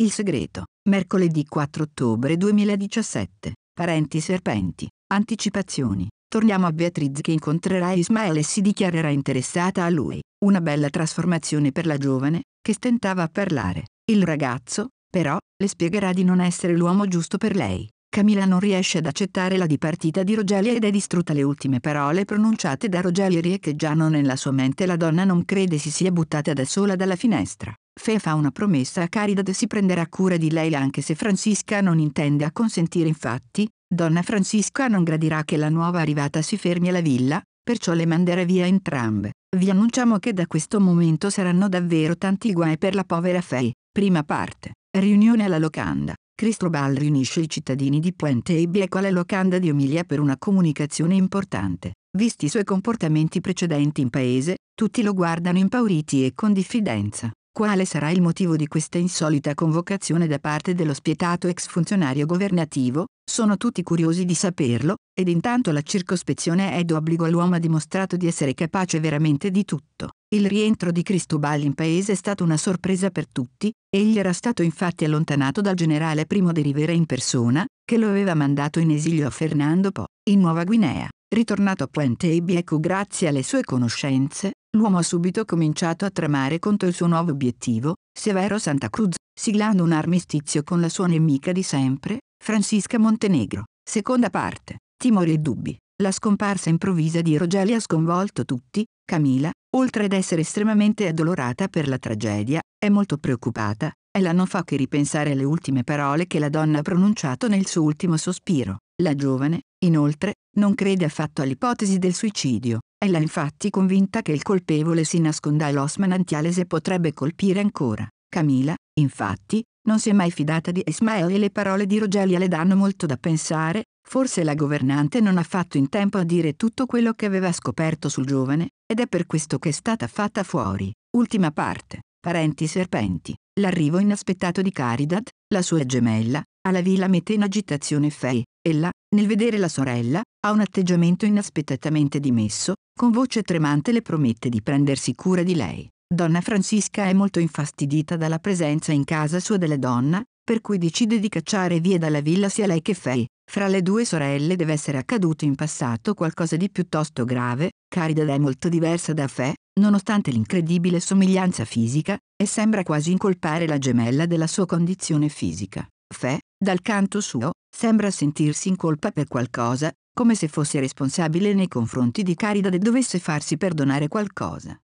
Il segreto, mercoledì 4 ottobre 2017. Parenti serpenti, anticipazioni. Torniamo a Beatriz che incontrerà Ismael e si dichiarerà interessata a lui. Una bella trasformazione per la giovane, che stentava a parlare. Il ragazzo, però, le spiegherà di non essere l'uomo giusto per lei. Camilla non riesce ad accettare la dipartita di Rogelia ed è distrutta le ultime parole pronunciate da Rogelia riecheggiano nella sua mente la donna non crede si sia buttata da sola dalla finestra. Fe fa una promessa a Caridad si prenderà cura di lei anche se Francisca non intende acconsentire infatti, donna Francisca non gradirà che la nuova arrivata si fermi alla villa, perciò le manderà via entrambe. Vi annunciamo che da questo momento saranno davvero tanti guai per la povera Fei. Prima parte. Riunione alla locanda. Cristobal riunisce i cittadini di Puente Ibieco alla locanda di Omilia per una comunicazione importante. Visti i suoi comportamenti precedenti in paese, tutti lo guardano impauriti e con diffidenza quale sarà il motivo di questa insolita convocazione da parte dello spietato ex funzionario governativo, sono tutti curiosi di saperlo, ed intanto la circospezione è d'obbligo all'uomo ha dimostrato di essere capace veramente di tutto. Il rientro di Cristobal in paese è stata una sorpresa per tutti, egli era stato infatti allontanato dal generale Primo de Rivera in persona, che lo aveva mandato in esilio a Fernando Po, in Nuova Guinea. Ritornato a Puente Bieco grazie alle sue conoscenze, L'uomo ha subito cominciato a tramare contro il suo nuovo obiettivo, Severo Santa Cruz, siglando un armistizio con la sua nemica di sempre, Francisca Montenegro. Seconda parte. Timori e dubbi. La scomparsa improvvisa di Rogelli ha sconvolto tutti, Camila, oltre ad essere estremamente addolorata per la tragedia, è molto preoccupata, ella non fa che ripensare alle ultime parole che la donna ha pronunciato nel suo ultimo sospiro. La giovane, inoltre, non crede affatto all'ipotesi del suicidio, Ella infatti convinta che il colpevole si nasconda all'os manantiale se potrebbe colpire ancora. Camila, infatti, non si è mai fidata di Ismael e le parole di Rogelia le danno molto da pensare, forse la governante non ha fatto in tempo a dire tutto quello che aveva scoperto sul giovane, ed è per questo che è stata fatta fuori. Ultima parte. Parenti serpenti. L'arrivo inaspettato di Caridad, la sua gemella, alla villa mette in agitazione Faye, Ella, nel vedere la sorella, ha un atteggiamento inaspettatamente dimesso, con voce tremante le promette di prendersi cura di lei. Donna Francisca è molto infastidita dalla presenza in casa sua della donna, per cui decide di cacciare via dalla villa sia lei che Fei. Fra le due sorelle deve essere accaduto in passato qualcosa di piuttosto grave, Caridad è molto diversa da Fei, nonostante l'incredibile somiglianza fisica, e sembra quasi incolpare la gemella della sua condizione fisica. Fei, dal canto suo, sembra sentirsi in colpa per qualcosa, come se fosse responsabile nei confronti di Caridad e dovesse farsi perdonare qualcosa.